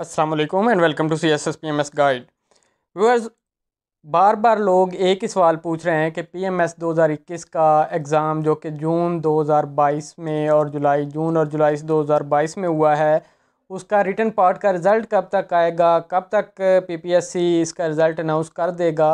Aslam and welcome to C S S P M S guide viewers बार बार लोग एक ही सवाल पूछ रहे हैं कि पी एम एस दो हज़ार इक्कीस का एग्ज़ाम जो कि जून दो हज़ार बाईस में और जुलाई जून और जुलाई दो हज़ार बाईस में हुआ है उसका रिटर्न पार्ट का रिज़ल्ट कब तक आएगा कब तक पी पी एस सी इसका रिज़ल्ट अनाउंस कर देगा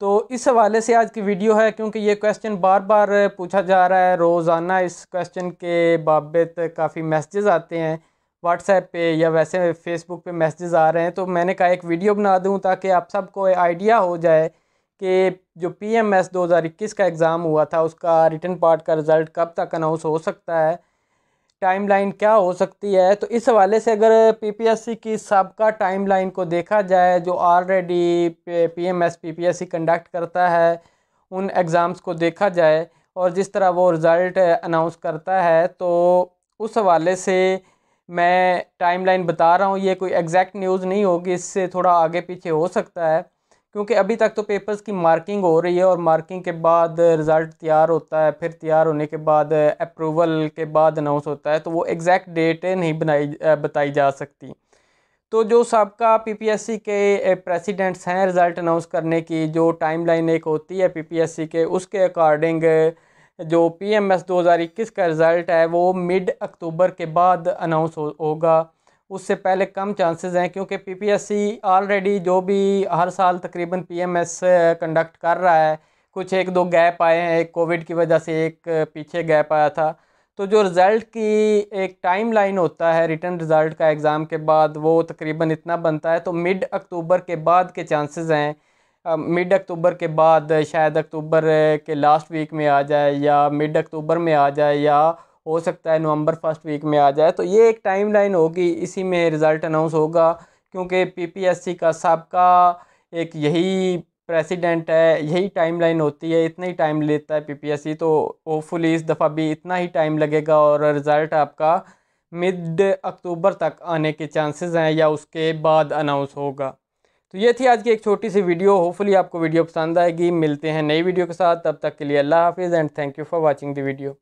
तो इस हवाले से आज की वीडियो है क्योंकि ये क्वेश्चन बार बार पूछा जा रहा है रोज़ाना इस क्वेश्चन के बाबत काफ़ी मैसेज आते हैं व्हाट्सएप पे या वैसे फेसबुक पे मैसेजेस आ रहे हैं तो मैंने कहा एक वीडियो बना दूं ताकि आप सबको आइडिया हो जाए कि जो पी एम एस दो हज़ार इक्कीस का एग्ज़ाम हुआ था उसका रिटर्न पार्ट का रिज़ल्ट कब तक अनाउंस हो सकता है टाइम लाइन क्या हो सकती है तो इस हवाले से अगर पी पी एस सी की सबका टाइम लाइन को देखा जाए जो already P M S P P S C conduct करता है उन एग्ज़ाम्स को देखा जाए और जिस तरह वो रिज़ल्ट अनाउंस करता है तो उस हवाले से मैं टाइमलाइन बता रहा हूँ ये कोई एग्जैक्ट न्यूज़ नहीं होगी इससे थोड़ा आगे पीछे हो सकता है क्योंकि अभी तक तो पेपर्स की मार्किंग हो रही है और मार्किंग के बाद रिज़ल्ट तैयार होता है फिर तैयार होने के बाद अप्रूवल के बाद अनाउंस होता है तो वो एग्जैक्ट डेट नहीं बनाई बताई जा सकती तो जो सबका पीपीएससी के प्रेसिडेंट्स हैं रिज़ल्ट अनाउंस करने की जो टाइमलाइन एक होती है पीपीएससी के उसके अकॉर्डिंग जो पी एम एस दो हज़ार इक्कीस का रिज़ल्ट है वो मिड अक्टूबर के बाद अनाउंस हो, होगा उससे पहले कम चांसेस हैं क्योंकि P P S C already जो भी हर साल तकरीबन पी एम एस कंडक्ट कर रहा है कुछ एक दो गैप आए हैं एक कोविड की वजह से एक पीछे गैप आया था तो जो रिज़ल्ट की एक टाइम लाइन होता है रिटर्न रिज़ल्ट का एग्ज़ाम के बाद वो तकरीबन इतना बनता है तो मिड अक्टूबर के बाद के चांसेस हैं मिड अक्टूबर के बाद शायद अक्टूबर के लास्ट वीक में आ जाए या मिड अक्टूबर में आ जाए या हो सकता है नवंबर फर्स्ट वीक में आ जाए तो ये एक टाइम लाइन होगी इसी में रिज़ल्ट अनाउंस होगा क्योंकि पीपीएससी का सबका एक यही प्रेसिडेंट है यही टाइम लाइन होती है इतना ही टाइम लेता है पीपीएससी तो होपफुली इस दफ़ा भी इतना ही टाइम लगेगा और रिज़ल्ट आपका मिड अक्टूबर तक आने के चांसेस हैं या उसके बाद अनाउंस होगा तो ये थी आज की एक छोटी सी वीडियो होपफुली आपको वीडियो पसंद आएगी मिलते हैं नई वीडियो के साथ तब तक के लिए अल्लाह हाफिज़ and thank you for watching the video